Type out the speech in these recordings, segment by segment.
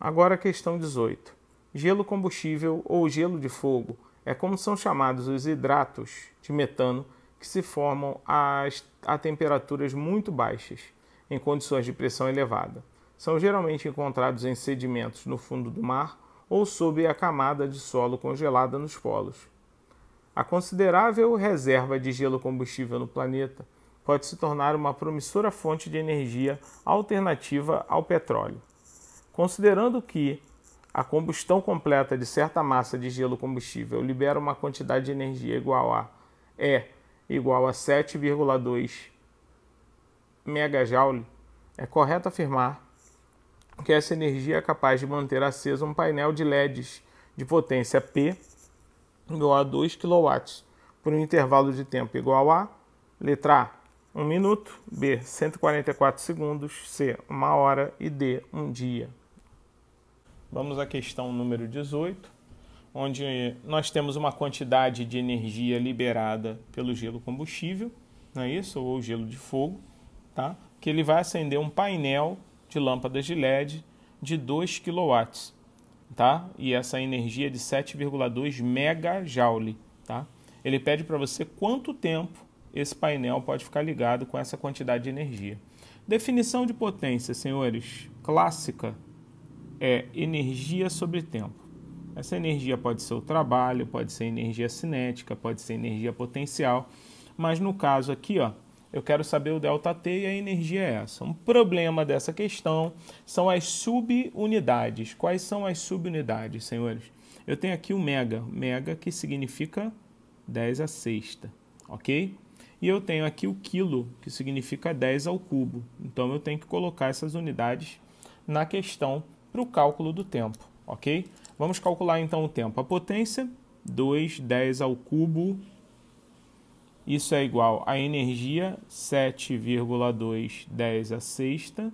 Agora a questão 18. Gelo combustível ou gelo de fogo é como são chamados os hidratos de metano que se formam às, a temperaturas muito baixas, em condições de pressão elevada. São geralmente encontrados em sedimentos no fundo do mar ou sob a camada de solo congelada nos polos. A considerável reserva de gelo combustível no planeta pode se tornar uma promissora fonte de energia alternativa ao petróleo. Considerando que a combustão completa de certa massa de gelo combustível libera uma quantidade de energia igual a E igual a 7,2 megajoule, é correto afirmar que essa energia é capaz de manter aceso um painel de LEDs de potência P igual a 2 kW por um intervalo de tempo igual a letra A, 1 minuto, B, 144 segundos, C, 1 hora e D, 1 dia. Vamos à questão número 18, onde nós temos uma quantidade de energia liberada pelo gelo combustível, não é isso? Ou gelo de fogo, tá? Que ele vai acender um painel de lâmpadas de LED de 2 kW, tá? E essa energia é de 7,2 megajoule, tá? Ele pede para você quanto tempo esse painel pode ficar ligado com essa quantidade de energia. Definição de potência, senhores, clássica é energia sobre tempo. Essa energia pode ser o trabalho, pode ser energia cinética, pode ser energia potencial, mas no caso aqui, ó, eu quero saber o delta T e a energia é essa. Um problema dessa questão são as subunidades. Quais são as subunidades, senhores? Eu tenho aqui o mega, mega que significa 10 a sexta, ok? E eu tenho aqui o quilo, que significa 10 ao cubo. Então eu tenho que colocar essas unidades na questão para o cálculo do tempo, ok? Vamos calcular então o tempo. A potência, 2, 10 ao cubo, isso é igual à energia, 7,2, 10 a sexta,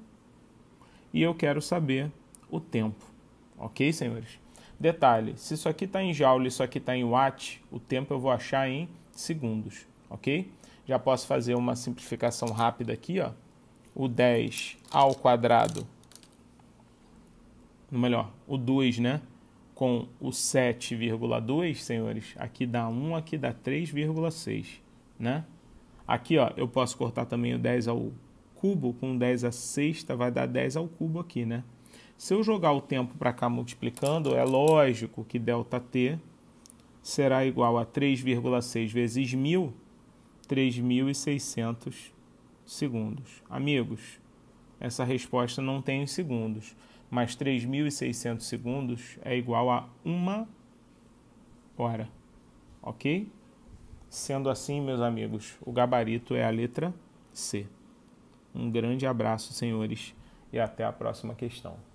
e eu quero saber o tempo, ok, senhores? Detalhe, se isso aqui está em joule e isso aqui está em watt, o tempo eu vou achar em segundos, ok? Já posso fazer uma simplificação rápida aqui, ó. O 10 ao quadrado melhor, o 2, né? Com o 7,2, senhores, aqui dá 1, aqui dá 3,6, né? Aqui, ó, eu posso cortar também o 10 ao cubo, com 10 à sexta vai dar 10 ao cubo aqui, né? Se eu jogar o tempo para cá multiplicando, é lógico que ΔT será igual a 3,6 vezes 1.000, 3.600 segundos. Amigos, essa resposta não tem os segundos mais 3.600 segundos é igual a uma hora, ok? Sendo assim, meus amigos, o gabarito é a letra C. Um grande abraço, senhores, e até a próxima questão.